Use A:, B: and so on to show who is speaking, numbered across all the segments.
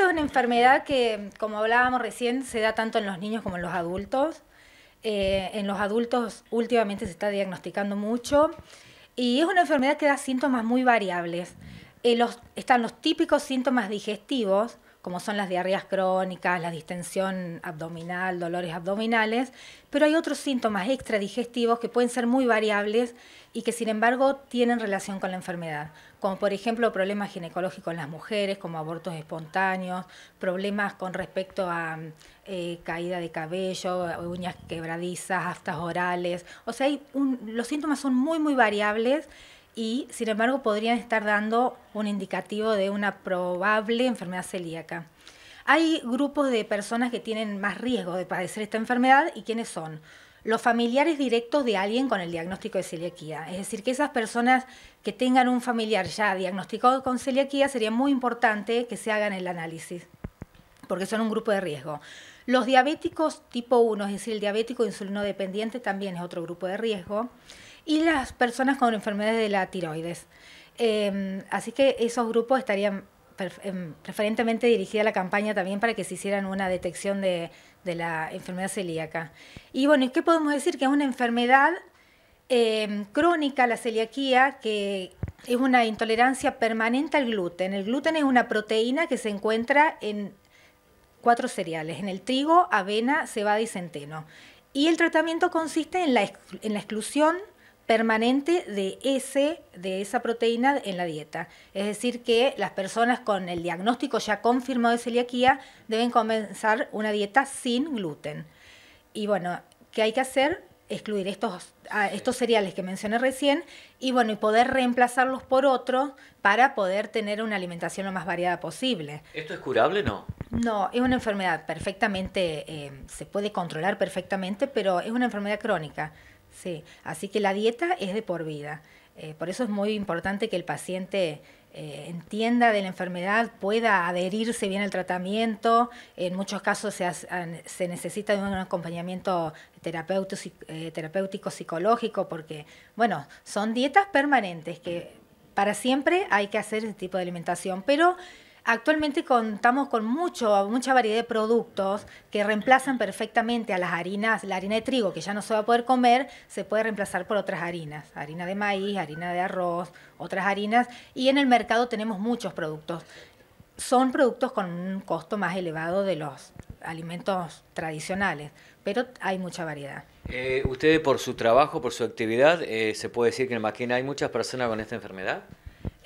A: esto es una enfermedad que, como hablábamos recién, se da tanto en los niños como en los adultos. Eh, en los adultos últimamente se está diagnosticando mucho y es una enfermedad que da síntomas muy variables. Eh, están los típicos síntomas digestivos, como son las diarreas crónicas, la distensión abdominal, dolores abdominales, pero hay otros síntomas extradigestivos que pueden ser muy variables y que sin embargo tienen relación con la enfermedad, como por ejemplo problemas ginecológicos en las mujeres, como abortos espontáneos, problemas con respecto a eh, caída de cabello, uñas quebradizas, aftas orales, o sea, los síntomas son muy, muy variables y sin embargo podrían estar dando un indicativo de una probable enfermedad celíaca. Hay grupos de personas que tienen más riesgo de padecer esta enfermedad y quiénes son los familiares directos de alguien con el diagnóstico de celiaquía. Es decir, que esas personas que tengan un familiar ya diagnosticado con celiaquía sería muy importante que se hagan el análisis porque son un grupo de riesgo. Los diabéticos tipo 1, es decir, el diabético insulino dependiente también es otro grupo de riesgo, y las personas con enfermedades de la tiroides. Em, así que esos grupos estarían em, preferentemente dirigida la campaña también para que se hicieran una detección de, la enfermedad celíaca. Y bueno, ¿y qué podemos decir? Que es una enfermedad em, crónica, la celiaquía, que es una intolerancia permanente al gluten. El gluten es una proteína que se encuentra en cuatro cereales, en el trigo, avena, cebada y centeno. Y el tratamiento consiste en la, en la exclusión permanente de, ese, de esa proteína en la dieta. Es decir, que las personas con el diagnóstico ya confirmado de celiaquía deben comenzar una dieta sin gluten. Y bueno, ¿qué hay que hacer? Excluir estos, ah, estos cereales que mencioné recién y bueno, y poder reemplazarlos por otros para poder tener una alimentación lo más variada posible.
B: ¿Esto es curable o no?
A: No, es una enfermedad perfectamente, eh, se puede controlar perfectamente, pero es una enfermedad crónica, sí. Así que la dieta es de por vida. Eh, por eso es muy importante que el paciente eh, entienda de la enfermedad, pueda adherirse bien al tratamiento. En muchos casos se, necesita de un acompañamiento terapéutico, psicológico, porque, bueno, son dietas permanentes que para siempre hay que hacer ese tipo de alimentación, pero actualmente contamos con mucha variedad de productos que reemplazan perfectamente a las harinas, la harina de trigo que ya no se va a poder comer, se puede reemplazar por otras harinas, harina de maíz, harina de arroz, otras harinas, y en el mercado tenemos muchos productos. Son productos con un costo más elevado de los alimentos tradicionales, pero hay mucha variedad.
B: Eh, ¿Usted por su trabajo, por su actividad, eh, se puede decir que en máquina hay muchas personas con esta enfermedad?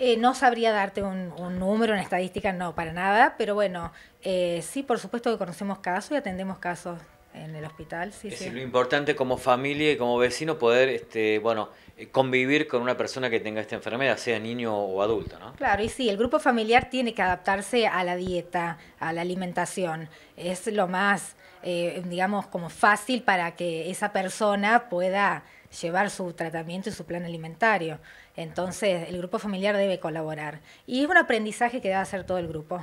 A: Eh, no sabría darte un, número, una estadística, no, para nada, pero bueno, eh, sí, por supuesto que conocemos casos y atendemos casos en el hospital. Sí, es lo
B: importante como familia y como vecino poder, este, bueno, eh, convivir con una persona que tenga esta enfermedad, sea niño o adulto, ¿no?
A: Claro, y sí, el grupo familiar tiene que adaptarse a la dieta, a la alimentación. Es lo más, eh, digamos, como fácil para que esa persona pueda llevar su tratamiento y su plan alimentario. Entonces, el grupo familiar debe colaborar. Y es un aprendizaje que debe hacer todo el grupo.